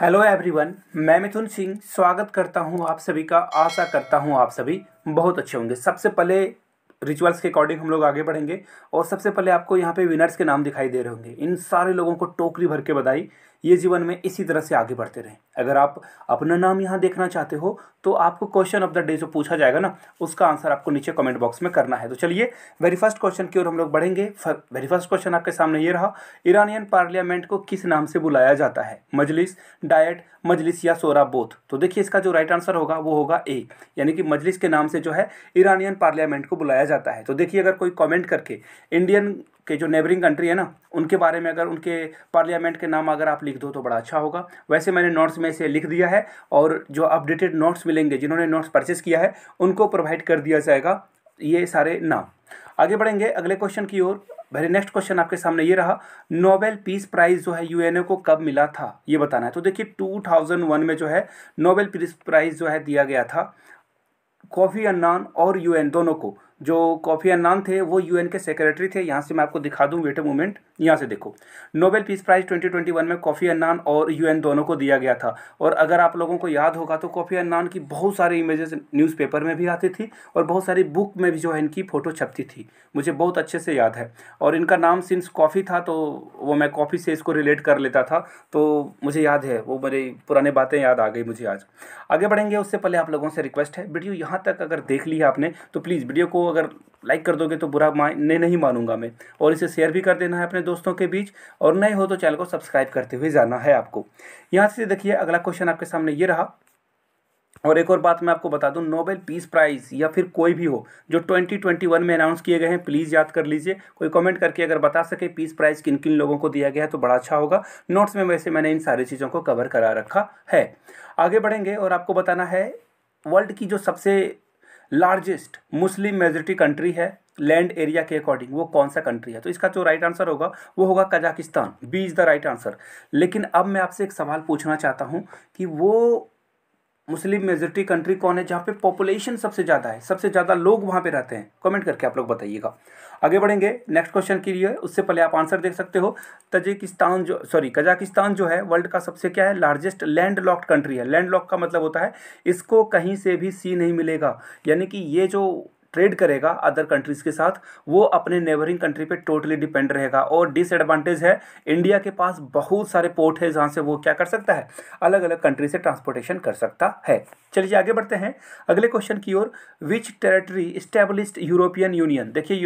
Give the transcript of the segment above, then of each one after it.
hello everyone मैं मिथुन सिंह स्वागत करता हूं आप सभी का आशा करता हूं आप सभी बहुत अच्छे होंगे सबसे पहले रिचुअल्स के अकॉर्डिंग हम लोग आगे बढ़ेंगे और सबसे पहले आपको यहाँ पे विनर्स के नाम दिखाई दे रहे होंगे इन सारे लोगों को टोकरी भर के बधाई ये जीवन में इसी तरह से आगे बढ़ते रहें अगर आप अपना नाम यहाँ देखना चाहते हो तो आपको क्वेश्चन ऑफ द डे जो पूछा जाएगा ना उसका आंसर आपको नीचे कमेंट बॉक्स में करना है तो चलिए वेरी फर्स्ट क्वेश्चन की ओर हम लोग बढ़ेंगे वेरी फर्स्ट क्वेश्चन आपके सामने ये रहा ईरानियन पार्लियामेंट को किस नाम से बुलाया जाता है मजलिस डायट मजलिस या सोरा बोथ तो देखिए इसका जो राइट आंसर होगा वो होगा ए यानी कि मजलिस के नाम से जो है ईरानियन पार्लियामेंट को बुलाया जाता है तो देखिए अगर कोई कॉमेंट करके इंडियन के जो नेबरिंग कंट्री है ना उनके बारे में अगर उनके पार्लियामेंट के नाम अगर आप लिख दो तो बड़ा अच्छा होगा वैसे मैंने नोट्स में इसे लिख दिया है और जो अपडेटेड नोट्स मिलेंगे जिन्होंने नोट्स परचेस किया है उनको प्रोवाइड कर दिया जाएगा ये सारे नाम आगे बढ़ेंगे अगले क्वेश्चन की ओर वेरी नेक्स्ट क्वेश्चन आपके सामने ये रहा नोबेल पीस प्राइज जो है यू को कब मिला था ये बताना है तो देखिए टू में जो है नोबेल पीस प्राइज जो है दिया गया था कॉफ़ी अन्नान और यूएन दोनों को जो कॉफ़ी अन्नान थे वो यूएन के सेक्रेटरी थे यहाँ से मैं आपको दिखा दूँ वेटर मूवमेंट यहाँ से देखो नोबेल पीस प्राइज़ 2021 में कॉफ़ी अन्नान और यूएन दोनों को दिया गया था और अगर आप लोगों को याद होगा तो कॉफ़ी अन्नान की बहुत सारी इमेजेस न्यूज़पेपर में भी आती थी और बहुत सारी बुक में भी जो है इनकी फ़ोटो छपती थी मुझे बहुत अच्छे से याद है और इनका नाम सिंस कॉफ़ी था तो वो मैं कॉफ़ी से इसको रिलेट कर लेता था तो मुझे याद है वो मेरी पुराने बातें याद आ गई मुझे आज आगे बढ़ेंगे उससे पहले आप लोगों से रिक्वेस्ट है वीडियो यहाँ तक अगर देख ली है आपने तो प्लीज़ वीडियो को अगर लाइक कर दोगे तो बुरा मानने नहीं मानूंगा मैं और इसे शेयर भी कर देना है अपने दोस्तों के बीच और नए हो तो चैनल को सब्सक्राइब करते हुए जाना है आपको यहाँ से देखिए अगला क्वेश्चन आपके सामने ये रहा और एक और बात मैं आपको बता दूं नोबेल पीस प्राइज या फिर कोई भी हो जो 2021 में अनाउंस किए गए हैं प्लीज़ याद कर लीजिए कोई कमेंट करके अगर बता सके पीस प्राइज किन किन लोगों को दिया गया है तो बड़ा अच्छा होगा नोट्स में वैसे मैंने इन सारी चीज़ों को कवर करा रखा है आगे बढ़ेंगे और आपको बताना है वर्ल्ड की जो सबसे लार्जेस्ट मुस्लिम मेजोरिटी कंट्री है लैंड एरिया के अकॉर्डिंग वो कौन सा कंट्री है तो इसका जो राइट आंसर होगा वो होगा Kazakhstan B is the right answer लेकिन अब मैं आपसे एक सवाल पूछना चाहता हूँ कि वो मुस्लिम मेजोरिटी कंट्री कौन है जहाँ पे पॉपुलेशन सबसे ज़्यादा है सबसे ज़्यादा लोग वहाँ पे रहते हैं कमेंट करके आप लोग बताइएगा आगे बढ़ेंगे नेक्स्ट क्वेश्चन के लिए उससे पहले आप आंसर देख सकते हो तजिकिस्तान जो सॉरी कजाकिस्तान जो है वर्ल्ड का सबसे क्या है लार्जेस्ट लैंड कंट्री है लैंड लॉक का मतलब होता है इसको कहीं से भी सी नहीं मिलेगा यानी कि ये जो ट्रेड करेगा अदर कंट्रीज़ के साथ वो अपने नेबरिंग कंट्री पे टोटली डिपेंड रहेगा और डिसएडवांटेज है इंडिया के पास बहुत सारे पोर्ट है जहाँ से वो क्या कर सकता है अलग अलग कंट्री से ट्रांसपोर्टेशन कर सकता है चलिए आगे बढ़ते हैं अगले क्वेश्चन की ओर which territory established European Union देखिए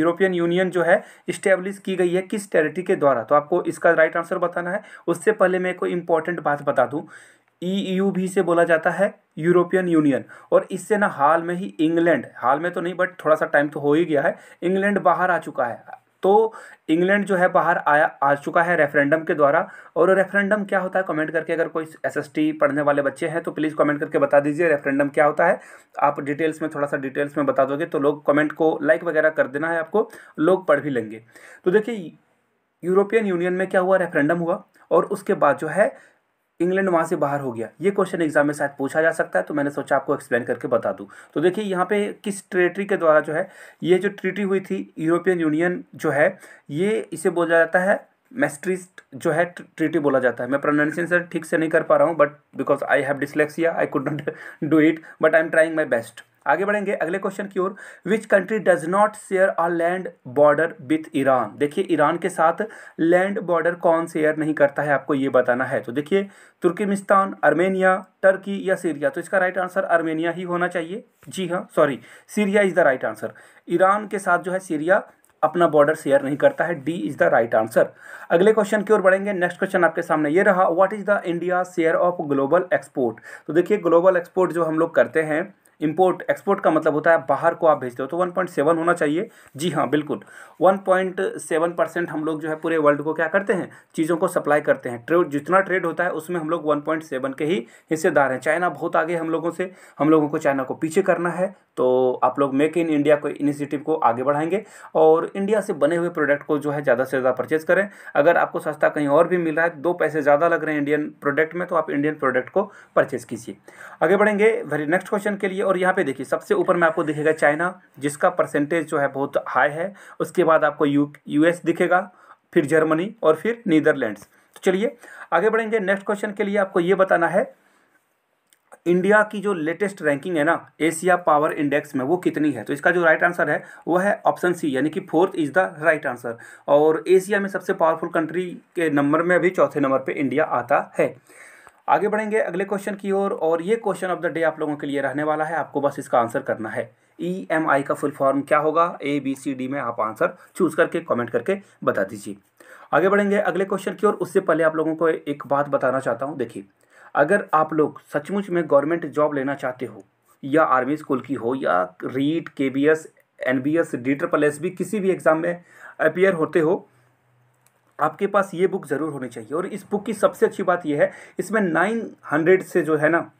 यूरोपियन यूनियन जो है इस्टेब्लिश की गई है किस टेरेटरी के द्वारा तो आपको इसका राइट आंसर बताना है उससे पहले मैं कोई इंपॉर्टेंट बात बता दूँ ई e e भी से बोला जाता है यूरोपियन यूनियन और इससे ना हाल में ही इंग्लैंड हाल में तो नहीं बट थोड़ा सा टाइम तो हो ही गया है इंग्लैंड बाहर आ चुका है तो इंग्लैंड जो है बाहर आया आ चुका है रेफरेंडम के द्वारा और रेफरेंडम क्या होता है कमेंट करके अगर कोई एसएसटी पढ़ने वाले बच्चे हैं तो प्लीज़ कमेंट करके बता दीजिए रेफरेंडम क्या होता है आप डिटेल्स में थोड़ा सा डिटेल्स में बता दोगे तो लोग कमेंट को लाइक वगैरह कर देना है आपको लोग पढ़ भी लेंगे तो देखिए यूरोपियन यूनियन में क्या हुआ रेफरेंडम हुआ और उसके बाद जो है इंग्लैंड वहाँ से बाहर हो गया ये क्वेश्चन एग्जाम में शायद पूछा जा सकता है तो मैंने सोचा आपको एक्सप्लेन करके बता दूँ तो देखिए यहाँ पे किस ट्रेटरी के द्वारा जो है ये जो ट्रीटी हुई थी यूरोपियन यूनियन जो है ये इसे बोला जाता है मेस्ट्रिस्ट जो है ट्रीटी बोला जाता है मैं प्रोनाउंसिएशन सर ठीक से नहीं कर पा रहा हूँ but because I have dyslexia I could not do it but I am trying my best आगे बढ़ेंगे अगले क्वेश्चन की ओर which country does not share a land border with Iran देखिए ईरान के साथ लैंड बॉर्डर कौन शेयर नहीं करता है आपको ये बताना है तो देखिए तुर्कमेनिस्तान अर्मेनिया टर्की या सीरिया तो इसका राइट आंसर अर्मेनिया ही होना चाहिए जी हाँ sorry Syria is the right answer Iran के साथ जो है सीरिया अपना बॉर्डर शेयर नहीं करता है D is the right answer अगले क्वेश्चन की ओर बढ़ेंगे नेक्स्ट क्वेश्चन आपके सामने ये रहा what is the India share of global export तो देखिए ग्लोबल एक्सपोर्ट जो हम लोग करते हैं इम्पोर्ट एक्सपोर्ट का मतलब होता है बाहर को आप भेजते हो तो 1.7 होना चाहिए जी हाँ बिल्कुल 1.7 परसेंट हम लोग जो है पूरे वर्ल्ड को क्या करते हैं चीज़ों को सप्लाई करते हैं ट्रेड जितना ट्रेड होता है उसमें हम लोग 1.7 के ही हिस्सेदार हैं चाइना बहुत आगे हम लोगों से हम लोगों को चाइना को पीछे करना है तो आप लोग मेक इन इंडिया को इनिशिएटिव को आगे बढ़ाएंगे और इंडिया से बने हुए प्रोडक्ट को जो है ज़्यादा से ज़्यादा परचेज़ करें अगर आपको सस्ता कहीं और भी मिल रहा है दो पैसे ज़्यादा लग रहे हैं इंडियन प्रोडक्ट में तो आप इंडियन प्रोडक्ट को परचेज़ कीजिए आगे बढ़ेंगे वेरी नेक्स्ट क्वेश्चन के लिए और यहाँ पे देखिए सबसे ऊपर में आपको दिखेगा चाइना जिसका परसेंटेज जो है बहुत हाई है उसके बाद आपको यू यूएस दिखेगा फिर जर्मनी और फिर नीदरलैंड्स तो चलिए आगे बढ़ेंगे नेक्स्ट क्वेश्चन के लिए आपको ये बताना है इंडिया की जो लेटेस्ट रैंकिंग है ना एशिया पावर इंडेक्स में वो कितनी है तो इसका जो राइट आंसर है वो है ऑप्शन सी यानी कि fourth is the right answer और एशिया में सबसे पावरफुल कंट्री के नंबर में भी चौथे नंबर पे इंडिया आता है आगे बढ़ेंगे अगले क्वेश्चन की ओर और, ये क्वेश्चन ऑफ द डे आप लोगों के लिए रहने वाला है आपको बस इसका आंसर करना है ई एम आई का फुल फॉर्म क्या होगा ए बी सी डी में आप आंसर चूज करके कमेंट करके बता दीजिए आगे बढ़ेंगे अगले क्वेश्चन की ओर उससे पहले आप लोगों को एक बात बताना चाहता हूँ देखिए अगर आप लोग सचमुच में गवर्नमेंट जॉब लेना चाहते हो या आर्मी स्कूल की हो या रीट के B S N B S D triple S B किसी भी एग्ज़ाम में अपियर होते हो आपके पास ये बुक ज़रूर होनी चाहिए और इस बुक की सबसे अच्छी बात यह है इसमें नाइन हंड्रेड से जो है ना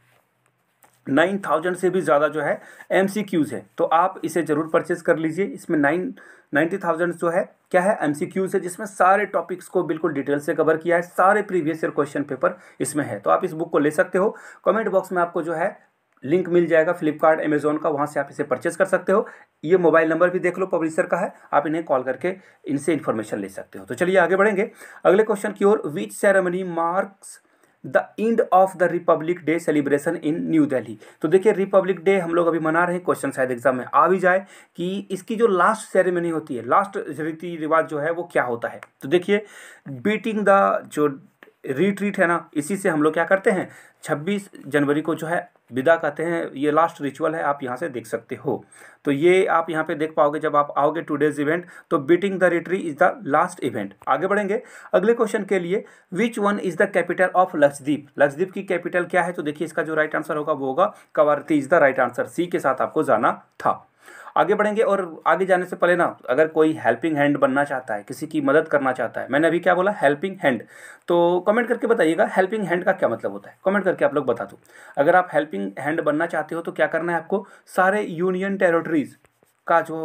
नाइन थाउजेंड से भी ज़्यादा जो है एम सी क्यूज़ है तो आप इसे ज़रूर परचेज़ कर लीजिए इसमें नाइन नाइन्टी थाउजेंड जो है क्या है एम सी क्यूज़ है जिसमें सारे टॉपिक्स को बिल्कुल डिटेल से कवर किया है सारे प्रीवियस ईयर क्वेश्चन पेपर इसमें है तो आप इस बुक को ले सकते हो कमेंट बॉक्स में आपको जो है लिंक मिल जाएगा फ्लिपकार्ट अमेजोन का वहाँ से आप इसे परचेज कर सकते हो ये मोबाइल नंबर भी देख लो पब्लिशर का है आप इन्हें कॉल करके इनसे इन्फॉर्मेशन ले सकते हो तो चलिए आगे बढ़ेंगे अगले क्वेश्चन की ओर which ceremony marks the end of the Republic Day celebration in New Delhi तो देखिए रिपब्लिक डे हम लोग अभी मना रहे हैं क्वेश्चन शायद एग्जाम में आ भी जाए कि इसकी जो लास्ट सेरेमनी होती है लास्ट रीति रिवाज जो है वो क्या होता है तो देखिए बीटिंग द जो रिट्रीट है ना इसी से हम लोग क्या करते हैं 26 जनवरी को जो है विदा कहते हैं ये लास्ट रिचुअल है आप यहाँ से देख सकते हो तो ये आप यहाँ पे देख पाओगे जब आप आओगे टूडेज इवेंट तो beating the retreat is the last event आगे बढ़ेंगे अगले क्वेश्चन के लिए which one is the capital of Lakshadweep Lakshadweep की कैपिटल क्या है तो देखिए इसका जो राइट आंसर होगा वो होगा Kavaratti is the right answer C के साथ आपको जाना था आगे बढ़ेंगे और आगे जाने से पहले ना अगर कोई हेल्पिंग हैंड बनना चाहता है किसी की मदद करना चाहता है मैंने अभी क्या बोला हेल्पिंग हैंड तो कमेंट करके बताइएगा हेल्पिंग हैंड का क्या मतलब होता है कमेंट करके आप लोग बता दो अगर आप हेल्पिंग हैंड बनना चाहते हो तो क्या करना है आपको सारे यूनियन टेरेटरीज़ का जो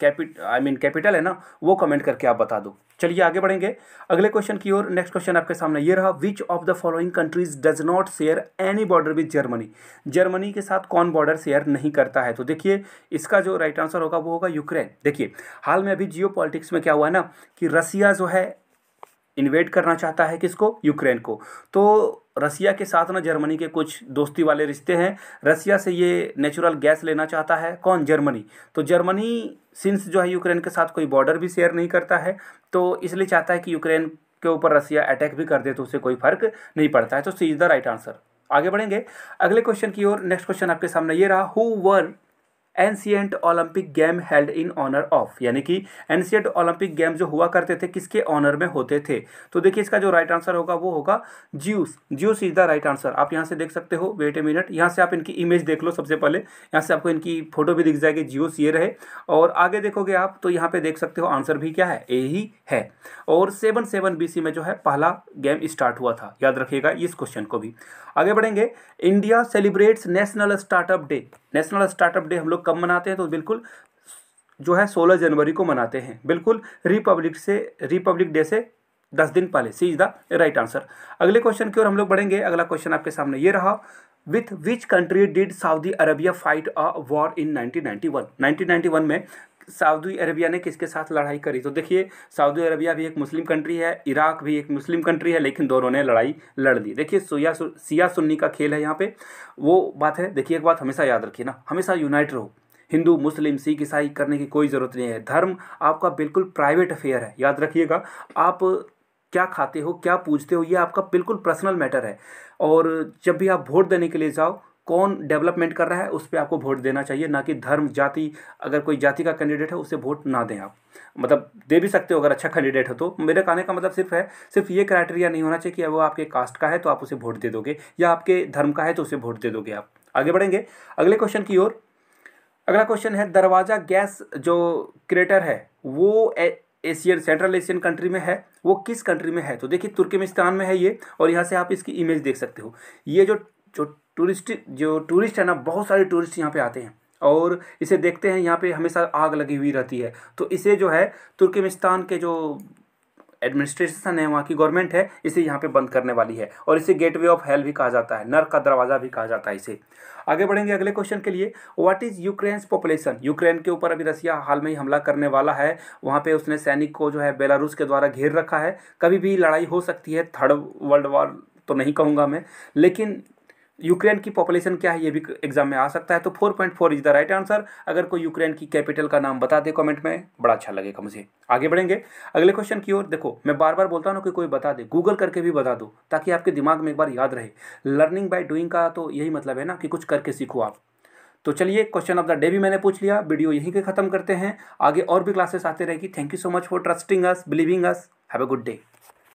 कैपिट आई मीन कैपिटल है ना वो कमेंट करके आप बता दो चलिए आगे बढ़ेंगे अगले क्वेश्चन की ओर नेक्स्ट क्वेश्चन आपके सामने ये रहा which of the following countries does not share any border with Germany Germany के साथ कौन बॉर्डर शेयर नहीं करता है तो देखिए इसका जो राइट आंसर होगा वो होगा यूक्रेन देखिए हाल में अभी जियो में क्या हुआ ना कि रसिया जो है इन्वेट करना चाहता है किसको यूक्रेन को तो रसिया के साथ ना जर्मनी के कुछ दोस्ती वाले रिश्ते हैं रसिया से ये नेचुरल गैस लेना चाहता है कौन जर्मनी तो जर्मनी सिंस जो है यूक्रेन के साथ कोई बॉर्डर भी शेयर नहीं करता है तो इसलिए चाहता है कि यूक्रेन के ऊपर रसिया अटैक भी कर दे तो उसे कोई फर्क नहीं पड़ता है तो C is the right answer आगे बढ़ेंगे अगले क्वेश्चन की ओर नेक्स्ट क्वेश्चन आपके सामने ये रहा who were ancient Olympic game held in honour of यानी कि एनशियंट ओलंपिक गेम जो हुआ करते थे किसके ऑनर में होते थे तो देखिए इसका जो राइट आंसर होगा वो होगा Zeus Zeus is the right answer आप यहाँ से देख सकते हो वेट ए मिनट यहाँ से आप इनकी इमेज देख लो सबसे पहले यहाँ से आपको इनकी फोटो भी दिख जाएगी ज्यूस ये रहे और आगे देखोगे आप तो यहाँ पे देख सकते हो आंसर भी क्या है ए ही है और सेवन सेवन बी में जो है पहला गेम स्टार्ट हुआ था याद रखिएगा इस क्वेश्चन को भी आगे बढ़ेंगे India celebrates national startup day national startup day हम लोग कब मनाते हैं तो बिल्कुल जो है सोलह जनवरी को मनाते हैं बिल्कुल रिपब्लिक से रिपब्लिक डे से दस दिन पहले C is the right answer अगले क्वेश्चन की ओर हम लोग बढ़ेंगे अगला क्वेश्चन आपके सामने ये रहा with which country did Saudi Arabia fight a war in 1991 1991 में सऊदी अरबिया ने किसके साथ लड़ाई करी तो देखिए सऊदी अरबिया भी एक मुस्लिम कंट्री है इराक भी एक मुस्लिम कंट्री है लेकिन दोनों ने लड़ाई लड़ ली देखिए सोया सिया सुन्नी का खेल है यहाँ पे वो बात है देखिए एक बात हमेशा याद रखिए ना हमेशा यूनाइट रहो हिंदू मुस्लिम सिख ईसाई करने की कोई ज़रूरत नहीं है धर्म आपका बिल्कुल प्राइवेट अफेयर है याद रखिएगा आप क्या खाते हो क्या पूछते हो ये आपका बिल्कुल पर्सनल मैटर है और जब भी आप वोट देने के लिए जाओ कौन डेवलपमेंट कर रहा है उस पर आपको वोट देना चाहिए ना कि धर्म जाति अगर कोई जाति का कैंडिडेट है उसे वोट ना दें आप मतलब दे भी सकते हो अगर अच्छा कैंडिडेट हो तो मेरे कहने का मतलब सिर्फ है सिर्फ ये क्राइटेरिया नहीं होना चाहिए कि वो आपके कास्ट का है तो आप उसे वोट दे दोगे या आपके धर्म का है तो उसे वोट दे दोगे आप आगे बढ़ेंगे अगले क्वेश्चन की ओर अगला क्वेश्चन है दरवाज़ा गैस जो क्रेटर है वो एशियन सेंट्रल एशियन कंट्री में है वो किस कंट्री में है तो देखिए तुर्कमेनिस्तान में है ये और यहाँ से आप इसकी इमेज देख सकते हो ये जो जो टूरिस्ट जो टूरिस्ट है ना बहुत सारे टूरिस्ट यहाँ पे आते हैं और इसे देखते हैं यहाँ पे हमेशा आग लगी हुई रहती है तो इसे जो है तुर्कमेनिस्तान के जो एडमिनिस्ट्रेशन है वहाँ की गवर्नमेंट है इसे यहाँ पे बंद करने वाली है और इसे गेटवे ऑफ हेल भी कहा जाता है नर का दरवाज़ा भी कहा जाता है इसे आगे बढ़ेंगे अगले क्वेश्चन के लिए what is Ukraine population Ukraine के ऊपर अभी रसिया हाल में ही हमला करने वाला है वहाँ पे उसने सैनिक को जो है बेलारूस के द्वारा घेर रखा है कभी भी लड़ाई हो सकती है थर्ड वर्ल्ड वॉर तो नहीं कहूँगा मैं लेकिन यूक्रेन की पॉपुलेशन क्या है ये भी एग्जाम में आ सकता है तो 4.4 इज द राइट आंसर अगर कोई यूक्रेन की कैपिटल का नाम बता दे कमेंट में बड़ा अच्छा लगेगा मुझे आगे बढ़ेंगे अगले क्वेश्चन की ओर देखो मैं बार बार बोलता हूँ कि कोई बता दे गूगल करके भी बता दो ताकि आपके दिमाग में एक बार याद रहे लर्निंग बाय डूइंग का तो यही मतलब है ना कि कुछ करके सीखो आप तो चलिए क्वेश्चन ऑफ द डे भी मैंने पूछ लिया वीडियो यहीं के खत्म करते हैं आगे और भी क्लासेस आते रहेगी thank you so much for trusting us believing us have a good day